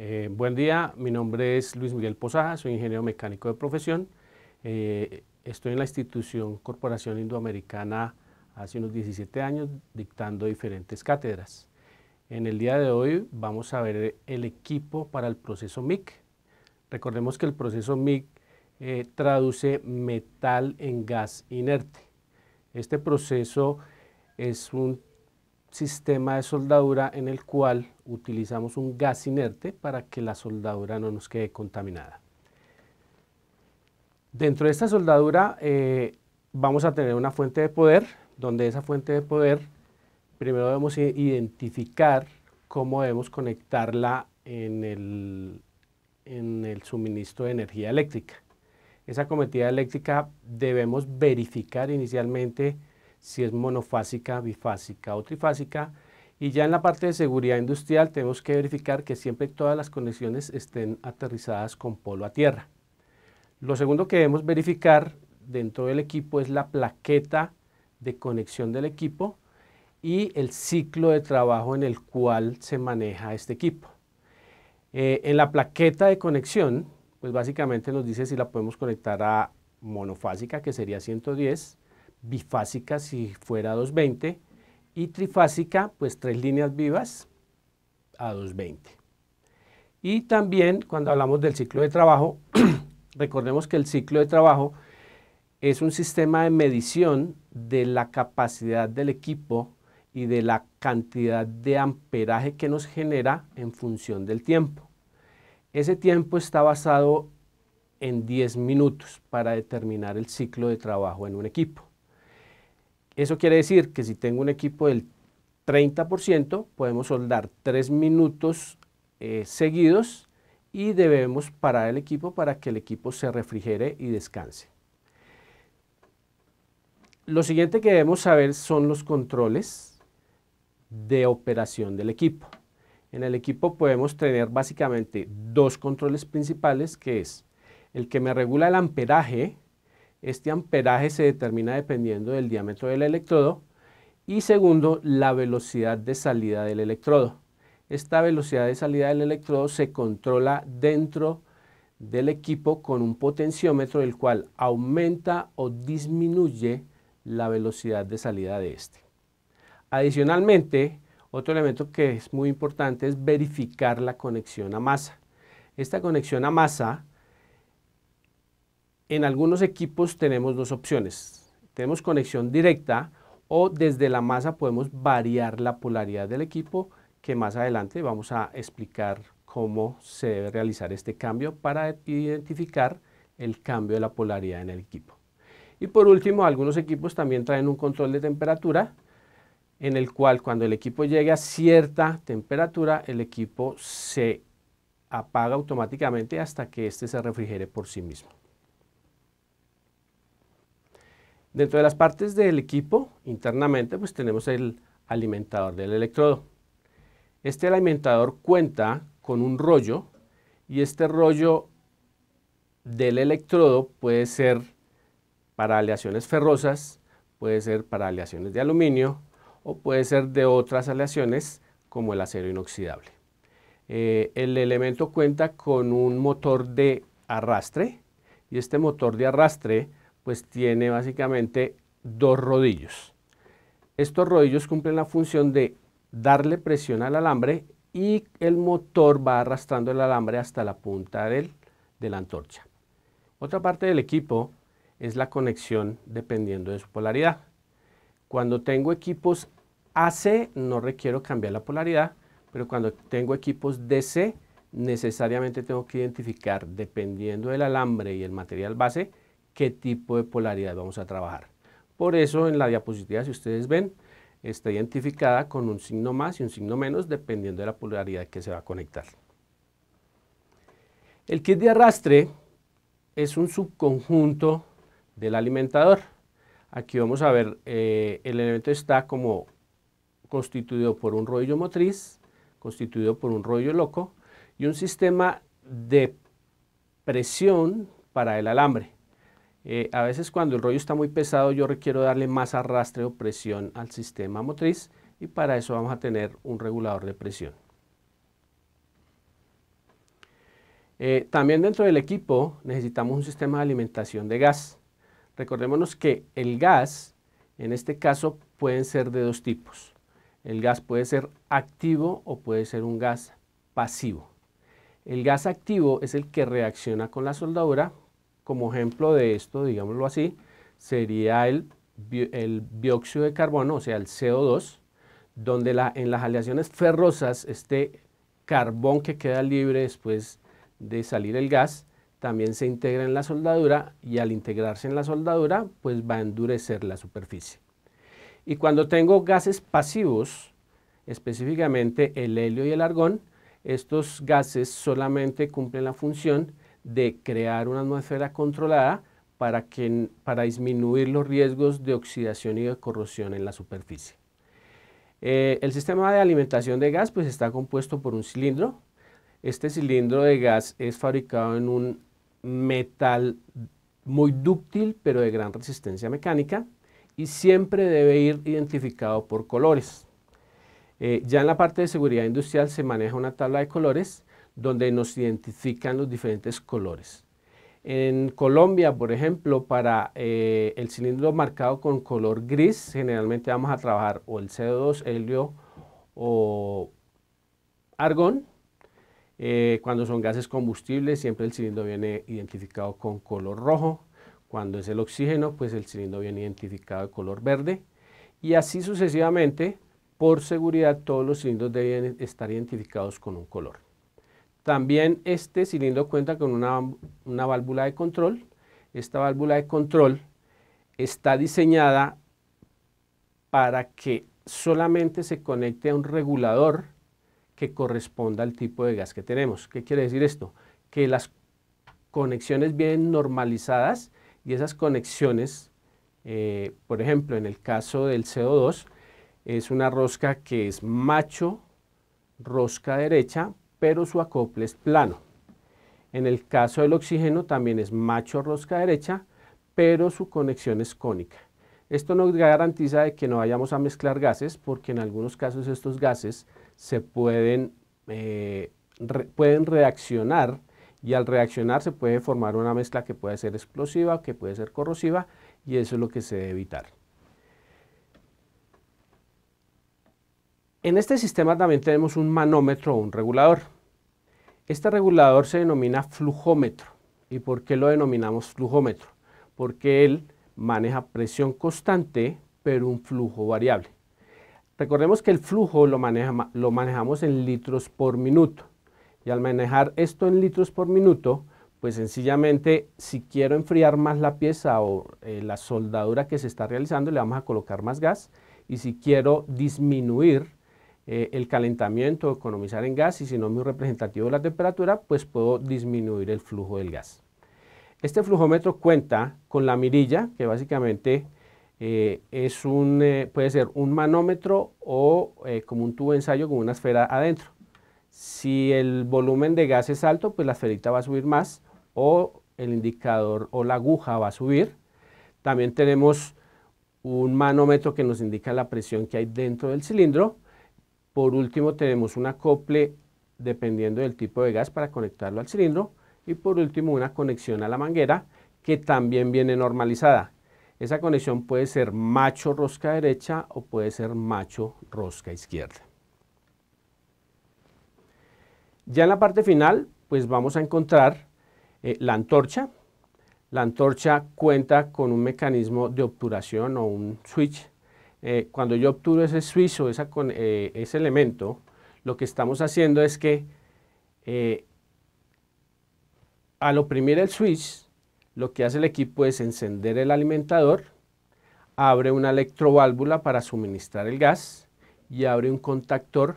Eh, buen día, mi nombre es Luis Miguel Posaja, soy ingeniero mecánico de profesión. Eh, estoy en la institución Corporación Indoamericana hace unos 17 años dictando diferentes cátedras. En el día de hoy vamos a ver el equipo para el proceso MIC. Recordemos que el proceso MIC eh, traduce metal en gas inerte. Este proceso es un sistema de soldadura en el cual utilizamos un gas inerte para que la soldadura no nos quede contaminada. Dentro de esta soldadura eh, vamos a tener una fuente de poder, donde esa fuente de poder primero debemos identificar cómo debemos conectarla en el, en el suministro de energía eléctrica. Esa cometida eléctrica debemos verificar inicialmente si es monofásica, bifásica o trifásica. Y ya en la parte de seguridad industrial tenemos que verificar que siempre todas las conexiones estén aterrizadas con polo a tierra. Lo segundo que debemos verificar dentro del equipo es la plaqueta de conexión del equipo y el ciclo de trabajo en el cual se maneja este equipo. Eh, en la plaqueta de conexión, pues básicamente nos dice si la podemos conectar a monofásica, que sería 110, bifásica si fuera 220 y trifásica, pues tres líneas vivas a 220. Y también cuando hablamos del ciclo de trabajo, recordemos que el ciclo de trabajo es un sistema de medición de la capacidad del equipo y de la cantidad de amperaje que nos genera en función del tiempo. Ese tiempo está basado en 10 minutos para determinar el ciclo de trabajo en un equipo. Eso quiere decir que si tengo un equipo del 30%, podemos soldar tres minutos eh, seguidos y debemos parar el equipo para que el equipo se refrigere y descanse. Lo siguiente que debemos saber son los controles de operación del equipo. En el equipo podemos tener básicamente dos controles principales que es el que me regula el amperaje, este amperaje se determina dependiendo del diámetro del electrodo y segundo, la velocidad de salida del electrodo. Esta velocidad de salida del electrodo se controla dentro del equipo con un potenciómetro del cual aumenta o disminuye la velocidad de salida de este. Adicionalmente, otro elemento que es muy importante es verificar la conexión a masa. Esta conexión a masa en algunos equipos tenemos dos opciones. Tenemos conexión directa o desde la masa podemos variar la polaridad del equipo que más adelante vamos a explicar cómo se debe realizar este cambio para identificar el cambio de la polaridad en el equipo. Y por último, algunos equipos también traen un control de temperatura en el cual cuando el equipo llegue a cierta temperatura, el equipo se apaga automáticamente hasta que éste se refrigere por sí mismo. Dentro de las partes del equipo, internamente, pues tenemos el alimentador del electrodo. Este alimentador cuenta con un rollo y este rollo del electrodo puede ser para aleaciones ferrosas, puede ser para aleaciones de aluminio o puede ser de otras aleaciones como el acero inoxidable. Eh, el elemento cuenta con un motor de arrastre y este motor de arrastre pues tiene básicamente dos rodillos. Estos rodillos cumplen la función de darle presión al alambre y el motor va arrastrando el alambre hasta la punta del, de la antorcha. Otra parte del equipo es la conexión dependiendo de su polaridad. Cuando tengo equipos AC no requiero cambiar la polaridad, pero cuando tengo equipos DC necesariamente tengo que identificar dependiendo del alambre y el material base qué tipo de polaridad vamos a trabajar. Por eso en la diapositiva, si ustedes ven, está identificada con un signo más y un signo menos, dependiendo de la polaridad que se va a conectar. El kit de arrastre es un subconjunto del alimentador. Aquí vamos a ver, eh, el elemento está como constituido por un rollo motriz, constituido por un rollo loco y un sistema de presión para el alambre. Eh, a veces cuando el rollo está muy pesado yo requiero darle más arrastre o presión al sistema motriz y para eso vamos a tener un regulador de presión. Eh, también dentro del equipo necesitamos un sistema de alimentación de gas. Recordémonos que el gas, en este caso, pueden ser de dos tipos. El gas puede ser activo o puede ser un gas pasivo. El gas activo es el que reacciona con la soldadura como ejemplo de esto, digámoslo así, sería el, dióxido de carbono, o sea, el CO2, donde en las aleaciones ferrosas este carbón que queda libre después de salir el gas también se integra en la soldadura y al integrarse en la soldadura pues va a endurecer la superficie. Y cuando tengo gases pasivos, específicamente el helio y el argón, estos gases solamente cumplen la función de crear una atmósfera controlada para, disminuir los riesgos de oxidación y de corrosión en la superficie. Eh, el sistema de alimentación de gas pues, está compuesto por un cilindro. Este cilindro de gas es fabricado en un metal muy dúctil, pero de gran resistencia mecánica, y siempre debe ir identificado por colores. Eh, ya en la parte de seguridad industrial se maneja una tabla de colores donde nos identifican los diferentes colores. En Colombia, por ejemplo, para eh, el cilindro marcado con color gris, generalmente vamos a trabajar o el CO2, helio o argón. Eh, cuando son gases combustibles, siempre el cilindro viene identificado con color rojo. Cuando es el oxígeno, pues el cilindro viene identificado de color verde. Y así sucesivamente, por seguridad, todos los cilindros deben estar identificados con un color. También este cilindro cuenta con una, válvula de control. Esta válvula de control está diseñada para que solamente se conecte a un regulador que corresponda al tipo de gas que tenemos. ¿Qué quiere decir esto? Que las conexiones vienen normalizadas y esas conexiones, eh, por ejemplo, en el caso del CO2, es una rosca que es macho, rosca derecha, pero su acople es plano. En el caso del oxígeno también es macho rosca derecha, pero su conexión es cónica. Esto nos garantiza de que no vayamos a mezclar gases, porque en algunos casos estos gases se pueden, eh, pueden reaccionar y al reaccionar se puede formar una mezcla que puede ser explosiva, o que puede ser corrosiva y eso es lo que se debe evitar. En este sistema también tenemos un manómetro o un regulador. Este regulador se denomina flujómetro. ¿Y por qué lo denominamos flujómetro? Porque él maneja presión constante, pero un flujo variable. Recordemos que el flujo lo, manejamos en litros por minuto. Y al manejar esto en litros por minuto, pues sencillamente si quiero enfriar más la pieza o eh, la soldadura que se está realizando, le vamos a colocar más gas. Y si quiero disminuir eh, el calentamiento, economizar en gas y si no es muy representativo de la temperatura, pues puedo disminuir el flujo del gas. Este flujómetro cuenta con la mirilla, que básicamente eh, es eh, puede ser un manómetro o como un tubo ensayo con una esfera adentro. Si el volumen de gas es alto, pues la esferita va a subir más o el indicador o la aguja va a subir. También tenemos un manómetro que nos indica la presión que hay dentro del cilindro por último tenemos un acople dependiendo del tipo de gas para conectarlo al cilindro. Y por último una conexión a la manguera que también viene normalizada. Esa conexión puede ser macho rosca derecha o puede ser macho rosca izquierda. Ya en la parte final pues vamos a encontrar eh, la antorcha. La antorcha cuenta con un mecanismo de obturación o un switch eh, cuando yo obtuve ese suizo, o eh, ese elemento, lo que estamos haciendo es que eh, al oprimir el switch, lo que hace el equipo es encender el alimentador, abre una electroválvula para suministrar el gas y abre un contactor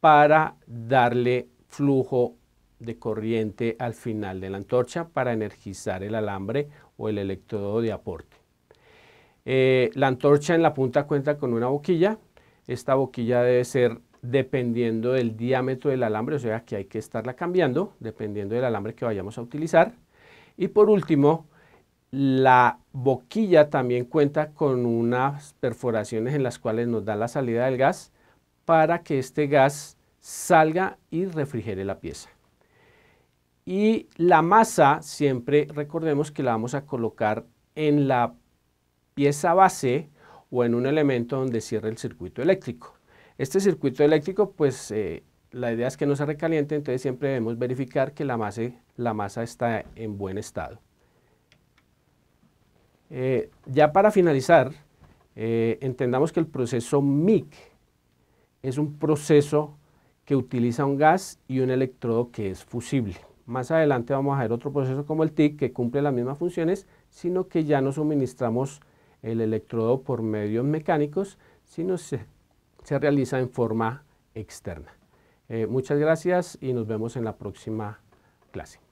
para darle flujo de corriente al final de la antorcha para energizar el alambre o el electrodo de aporte. Eh, la antorcha en la punta cuenta con una boquilla. Esta boquilla debe ser dependiendo del diámetro del alambre, o sea que hay que estarla cambiando dependiendo del alambre que vayamos a utilizar. Y por último, la boquilla también cuenta con unas perforaciones en las cuales nos da la salida del gas para que este gas salga y refrigere la pieza. Y la masa, siempre recordemos que la vamos a colocar en la pieza base o en un elemento donde cierre el circuito eléctrico. Este circuito eléctrico, pues eh, la idea es que no se recaliente, entonces siempre debemos verificar que la masa, la masa está en buen estado. Eh, ya para finalizar, eh, entendamos que el proceso MIC es un proceso que utiliza un gas y un electrodo que es fusible. Más adelante vamos a ver otro proceso como el TIC que cumple las mismas funciones, sino que ya no suministramos el electrodo por medios mecánicos, sino se, realiza en forma externa. Eh, muchas gracias y nos vemos en la próxima clase.